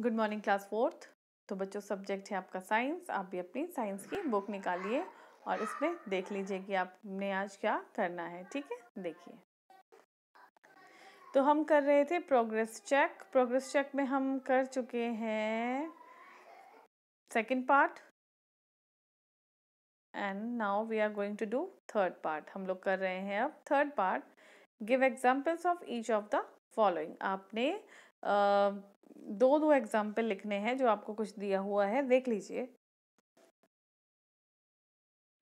good morning class fourth तो बच्चों subject है आपका साइंस आप भी अपनी साइंस की बुक निकालिए और इसमें देख लीजिए कि आपने आज क्या करना है ठीक है देखिए तो हम कर रहे थे प्रोग्रेस चेक प्रोग्रेस चेक में हम कर चुके हैं second part and now we are going to do third part हम लोग कर रहे हैं अब third part give examples of each of the following आपने दो दो एग्जाम्पल लिखने हैं जो आपको कुछ दिया हुआ है देख लीजिए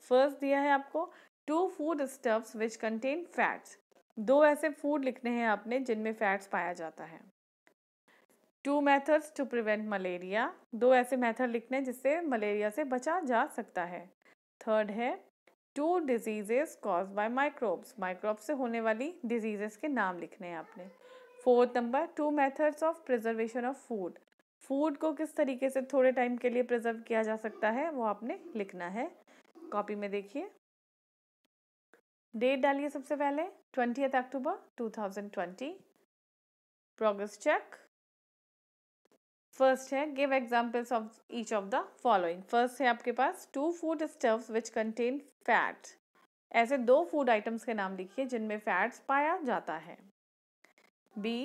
फर्स्ट दिया है आपको two food stuffs which contain fats दो ऐसे फूड लिखने हैं आपने जिनमें फैट्स पाया जाता है two methods to prevent malaria दो ऐसे मेथड लिखने हैं जिससे मलेरिया से बचा जा सकता है थर्ड है two diseases cause by microbes microbe से होने वाली डिजीजेस के नाम लिखने हैं आपने fourth number two methods of preservation of food food को किस तरीके से थोड़े टाइम के लिए प्रिजर्व किया जा सकता है वो आपने लिखना है कॉपी में देखिए डेट डालिए सबसे पहले twenty October two thousand twenty progress check first है give examples of each of the following first है आपके पास two food stuffs which contain fat ऐसे दो फूड आइटम्स के नाम लिखिए जिनमें फैट्स पाया जाता है B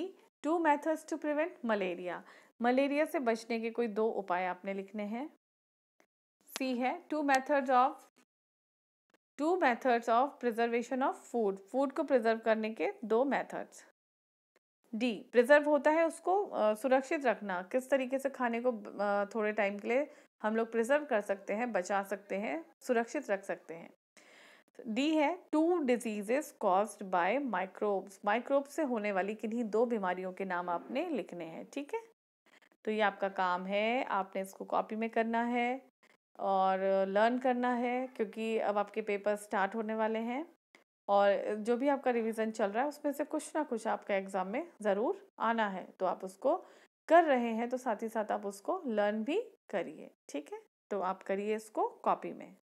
two methods to prevent malaria malaria से बचने के कोई दो उपाय आपने लिखने हैं सी है two methods of two methods of preservation of food food को प्रिजर्व करने के दो मेथड्स डी प्रिजर्व होता है उसको आ, सुरक्षित रखना किस तरीके से खाने को आ, थोड़े टाइम के लिए हम लोग प्रिजर्व कर सकते हैं बचा सकते हैं सुरक्षित रख सकते हैं डी है two diseases caused by microbes microbe से होने वाली किन्हीं दो बीमारियों के नाम आपने लिखने हैं ठीक है तो ये आपका काम है आपने इसको कॉपी में करना है और लर्न करना है क्योंकि अब आपके पेपर स्टार्ट होने वाले हैं और जो भी आपका रिवीजन चल रहा है उसमें से कुछ ना कुछ आपका एग्ज़ाम में ज़रूर आना है तो आप उसको कर रहे हैं तो साथ ही साथ आप उसको लर्न भी करिए ठीक है तो आप करिए इसको कॉपी में